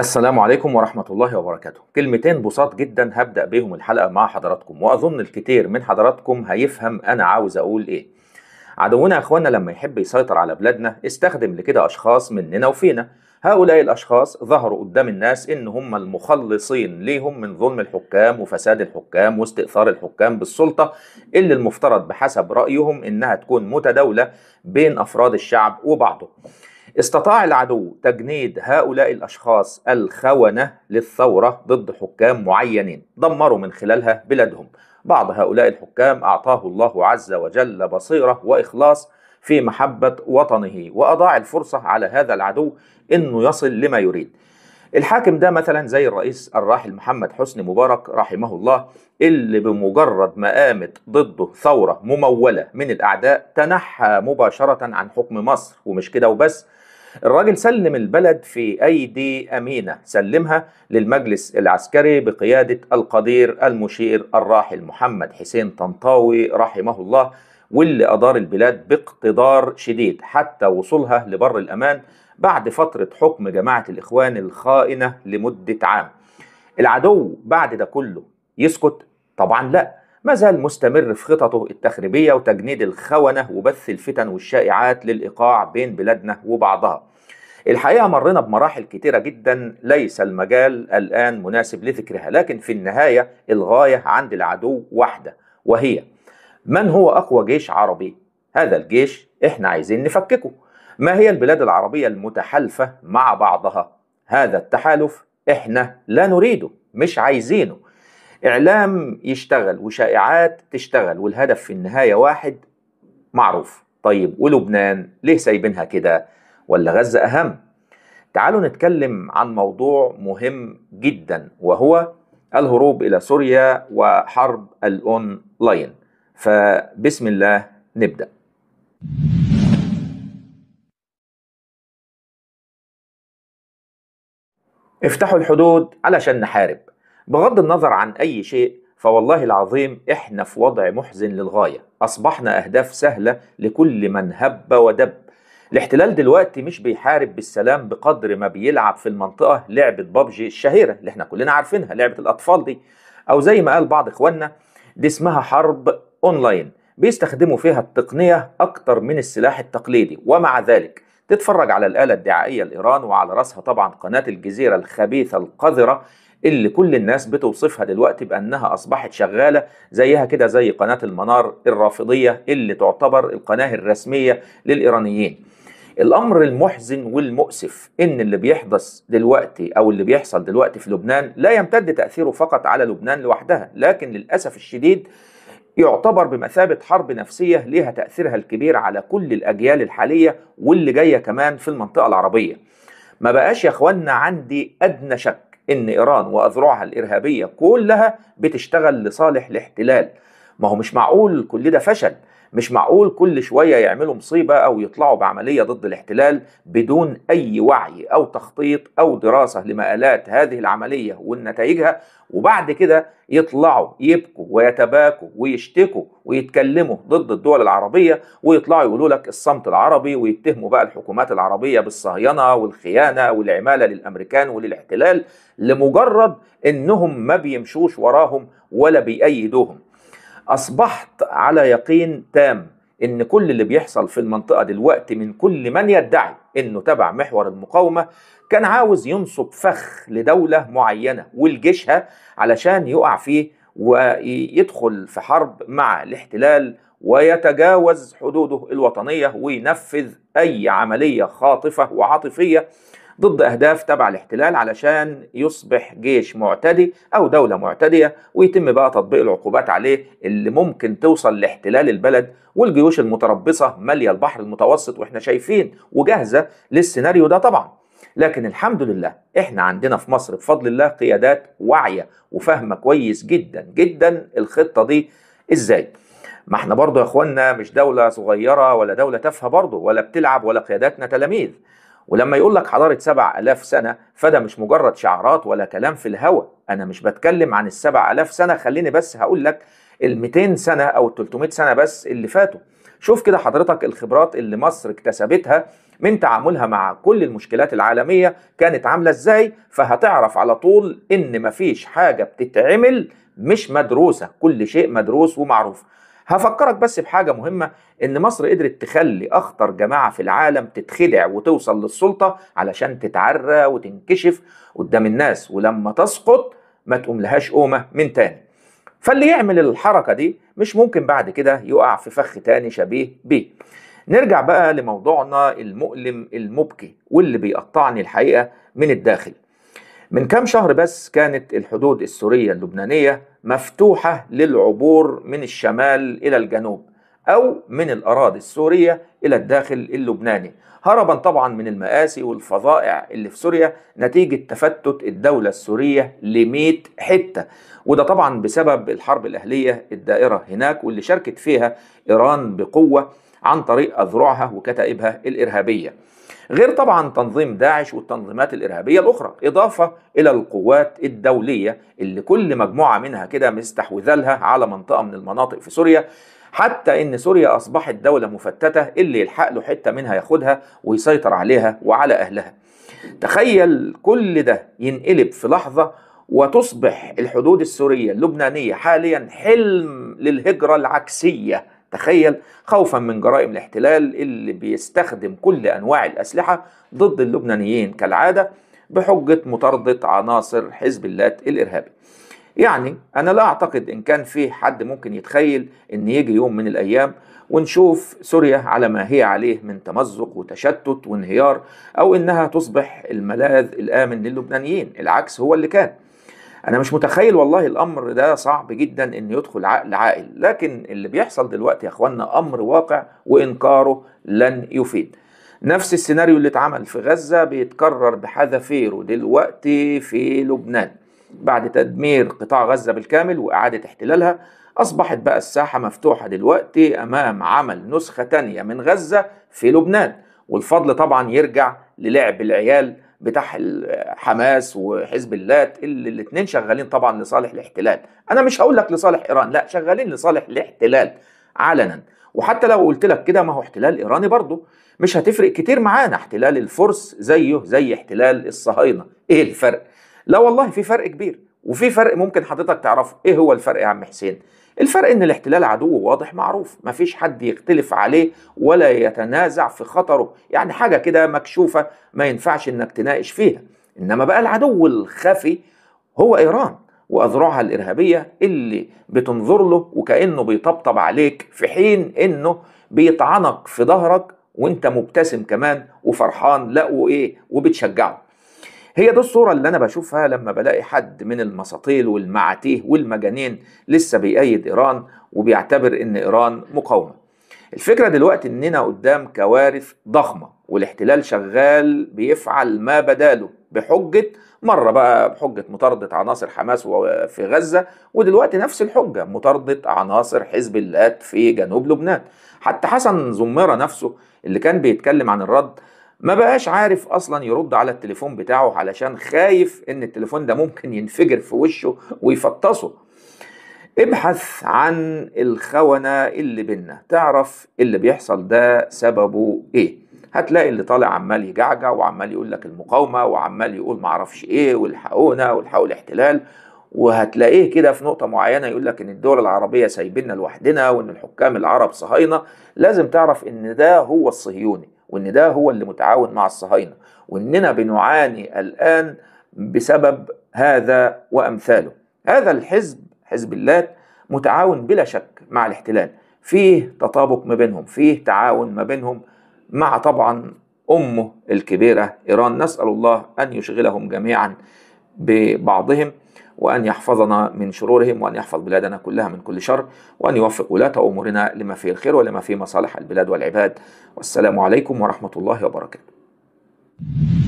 السلام عليكم ورحمة الله وبركاته كلمتين بساط جدا هبدأ بيهم الحلقة مع حضراتكم وأظن الكتير من حضراتكم هيفهم أنا عاوز أقول إيه عدونا أخوانا لما يحب يسيطر على بلادنا استخدم لكده أشخاص مننا وفينا هؤلاء الأشخاص ظهروا قدام الناس إن هم المخلصين ليهم من ظلم الحكام وفساد الحكام واستئثار الحكام بالسلطة اللي المفترض بحسب رأيهم إنها تكون متداولة بين أفراد الشعب وبعضه استطاع العدو تجنيد هؤلاء الأشخاص الخونة للثورة ضد حكام معينين دمروا من خلالها بلادهم بعض هؤلاء الحكام أعطاه الله عز وجل بصيرة وإخلاص في محبة وطنه وأضاع الفرصة على هذا العدو أنه يصل لما يريد الحاكم ده مثلا زي الرئيس الراحل محمد حسني مبارك رحمه الله اللي بمجرد ما قامت ضده ثورة ممولة من الأعداء تنحى مباشرة عن حكم مصر ومش كده وبس الراجل سلم البلد في أيدي أمينة سلمها للمجلس العسكري بقيادة القدير المشير الراحل محمد حسين طنطاوي رحمه الله واللي أدار البلاد باقتدار شديد حتى وصولها لبر الأمان بعد فترة حكم جماعة الإخوان الخائنة لمدة عام العدو بعد ده كله يسكت؟ طبعا لا ما زال مستمر في خططه التخريبية وتجنيد الخونة وبث الفتن والشائعات للإيقاع بين بلادنا وبعضها الحقيقة مرينا بمراحل كتيرة جدا ليس المجال الآن مناسب لذكرها لكن في النهاية الغاية عند العدو واحدة وهي من هو أقوى جيش عربي؟ هذا الجيش إحنا عايزين نفككه ما هي البلاد العربية المتحالفة مع بعضها؟ هذا التحالف احنا لا نريده مش عايزينه اعلام يشتغل وشائعات تشتغل والهدف في النهاية واحد معروف طيب ولبنان ليه سايبينها كده ولا غزة أهم تعالوا نتكلم عن موضوع مهم جدا وهو الهروب إلى سوريا وحرب الأونلاين فبسم الله نبدأ افتحوا الحدود علشان نحارب بغض النظر عن أي شيء فوالله العظيم إحنا في وضع محزن للغاية أصبحنا أهداف سهلة لكل من هب ودب الاحتلال دلوقتي مش بيحارب بالسلام بقدر ما بيلعب في المنطقة لعبة بابجي الشهيرة اللي احنا كلنا عارفينها لعبة الأطفال دي أو زي ما قال بعض إخواننا دي اسمها حرب أونلاين بيستخدموا فيها التقنية أكتر من السلاح التقليدي ومع ذلك تتفرج على الآلة الدعائية لإيران وعلى رأسها طبعا قناة الجزيرة الخبيثة القذرة اللي كل الناس بتوصفها دلوقتي بأنها أصبحت شغالة زيها كده زي قناة المنار الرافضية اللي تعتبر القناة الرسمية للإيرانيين الأمر المحزن والمؤسف إن اللي بيحدث دلوقتي أو اللي بيحصل دلوقتي في لبنان لا يمتد تأثيره فقط على لبنان لوحدها لكن للأسف الشديد يعتبر بمثابة حرب نفسية لها تأثيرها الكبير على كل الأجيال الحالية واللي جاية كمان في المنطقة العربية ما بقاش يا اخوانا عندي أدنى شك إن إيران وأذرعها الإرهابية كلها بتشتغل لصالح الاحتلال ما هو مش معقول كل ده فشل مش معقول كل شوية يعملوا مصيبة أو يطلعوا بعملية ضد الاحتلال بدون أي وعي أو تخطيط أو دراسة لمآلات هذه العملية ونتائجها وبعد كده يطلعوا يبكوا ويتباكوا ويشتكوا ويتكلموا ضد الدول العربية ويطلعوا يقولوا لك الصمت العربي ويتهموا بقى الحكومات العربية بالصهيانه والخيانة والعمالة للأمريكان وللاحتلال لمجرد إنهم ما بيمشوش وراهم ولا بيأيدوهم اصبحت على يقين تام ان كل اللي بيحصل في المنطقه دلوقتي من كل من يدعي انه تبع محور المقاومه كان عاوز ينصب فخ لدوله معينه ولجيشها علشان يقع فيه ويدخل في حرب مع الاحتلال ويتجاوز حدوده الوطنيه وينفذ اي عمليه خاطفه وعاطفيه ضد أهداف تبع الاحتلال علشان يصبح جيش معتدي أو دولة معتدية ويتم بقى تطبيق العقوبات عليه اللي ممكن توصل لاحتلال البلد والجيوش المتربصة مالية البحر المتوسط وإحنا شايفين وجاهزة للسيناريو ده طبعا لكن الحمد لله احنا عندنا في مصر بفضل الله قيادات واعية وفاهمة كويس جدا جدا الخطة دي ازاي ما احنا برضه يا اخوانا مش دولة صغيرة ولا دولة تافهة برضه ولا بتلعب ولا قياداتنا تلاميذ ولما يقول لك حضارة 7000 سنة فده مش مجرد شعارات ولا كلام في الهوى أنا مش بتكلم عن ال 7000 سنة خليني بس هقول لك ال 200 سنة أو ال 300 سنة بس اللي فاتوا شوف كده حضرتك الخبرات اللي مصر اكتسبتها من تعاملها مع كل المشكلات العالمية كانت عاملة ازاي فهتعرف على طول ان مفيش حاجة بتتعمل مش مدروسة كل شيء مدروس ومعروف هفكرك بس بحاجه مهمه ان مصر قدرت تخلي اخطر جماعه في العالم تتخدع وتوصل للسلطه علشان تتعرى وتنكشف قدام الناس ولما تسقط ما تقوم لهاش قومه من تاني فاللي يعمل الحركه دي مش ممكن بعد كده يقع في فخ تاني شبيه بيه نرجع بقى لموضوعنا المؤلم المبكي واللي بيقطعني الحقيقه من الداخل من كام شهر بس كانت الحدود السوريه اللبنانيه مفتوحة للعبور من الشمال إلى الجنوب أو من الأراضي السورية إلى الداخل اللبناني هربا طبعا من المآسي والفظائع اللي في سوريا نتيجة تفتت الدولة السورية لميت حتة وده طبعا بسبب الحرب الأهلية الدائرة هناك واللي شاركت فيها إيران بقوة عن طريق أذرعها وكتائبها الإرهابية غير طبعا تنظيم داعش والتنظيمات الإرهابية الأخرى إضافة إلى القوات الدولية اللي كل مجموعة منها كده مستحوذة لها على منطقة من المناطق في سوريا حتى ان سوريا اصبحت دولة مفتتة اللي يلحق له حتة منها ياخدها ويسيطر عليها وعلى اهلها تخيل كل ده ينقلب في لحظة وتصبح الحدود السورية اللبنانية حاليا حلم للهجرة العكسية تخيل خوفا من جرائم الاحتلال اللي بيستخدم كل أنواع الأسلحة ضد اللبنانيين كالعادة بحجة مطاردة عناصر حزب الله الإرهابي يعني أنا لا أعتقد إن كان في حد ممكن يتخيل إن يجي يوم من الأيام ونشوف سوريا على ما هي عليه من تمزق وتشتت وانهيار أو إنها تصبح الملاذ الآمن للبنانيين العكس هو اللي كان انا مش متخيل والله الامر ده صعب جدا ان يدخل عقل عاقل لكن اللي بيحصل دلوقتي يا اخوانا امر واقع وانكاره لن يفيد نفس السيناريو اللي اتعمل في غزة بيتكرر بحذافيره دلوقتي في لبنان بعد تدمير قطاع غزة بالكامل وإعادة احتلالها أصبحت بقى الساحة مفتوحة دلوقتي أمام عمل نسخة تانية من غزة في لبنان والفضل طبعا يرجع للعب العيال بتاع حماس وحزب الله اللي الاثنين شغالين طبعا لصالح الاحتلال انا مش هقول لك لصالح ايران لا شغالين لصالح الاحتلال علنا وحتى لو قلت لك كده ما هو احتلال ايراني برضه مش هتفرق كتير معانا احتلال الفرس زيه زي احتلال الصهاينه ايه الفرق لا والله في فرق كبير وفي فرق ممكن حضرتك تعرفه ايه هو الفرق يا عم حسين الفرق ان الاحتلال عدو واضح معروف مفيش حد يختلف عليه ولا يتنازع في خطره يعني حاجة كده مكشوفة ما ينفعش انك تناقش فيها انما بقى العدو الخفي هو ايران واذرعها الارهابيه اللي بتنظر له وكانه بيطبطب عليك في حين انه بيطعنك في ظهرك وانت مبتسم كمان وفرحان لقوا ايه وبتشجعه هي دي الصورة اللي أنا بشوفها لما بلاقي حد من المساطيل والمعاتيه والمجانين لسه بيأيد إيران وبيعتبر إن إيران مقاومة الفكرة دلوقتي إننا قدام كوارث ضخمة والاحتلال شغال بيفعل ما بداله بحجة مرة بقى بحجة مطاردة عناصر حماس في غزة ودلوقتي نفس الحجة مطاردة عناصر حزب اللات في جنوب لبنان حتى حسن زمره نفسه اللي كان بيتكلم عن الرد ما بقاش عارف اصلا يرد على التليفون بتاعه علشان خايف ان التليفون ده ممكن ينفجر في وشه ويفطسه ابحث عن الخونة اللي بينا تعرف اللي بيحصل ده سببه ايه هتلاقي اللي طالع عمال يجعجع وعمال يقول لك المقاومة وعمال يقول معرفش ايه والحقونا والحقوا الاحتلال وهتلاقيه كده في نقطة معينة يقول لك ان الدول العربية سايبيننا لوحدنا وان الحكام العرب صهاينة لازم تعرف ان ده هو الصهيوني وان ده هو اللي متعاون مع الصهاينه واننا بنعاني الان بسبب هذا وامثاله هذا الحزب حزب الله متعاون بلا شك مع الاحتلال فيه تطابق ما بينهم فيه تعاون ما بينهم مع طبعا امه الكبيره ايران نسال الله ان يشغلهم جميعا ببعضهم وأن يحفظنا من شرورهم وأن يحفظ بلادنا كلها من كل شر وأن يوفق ولاة أمورنا لما فيه الخير ولما فيه مصالح البلاد والعباد والسلام عليكم ورحمة الله وبركاته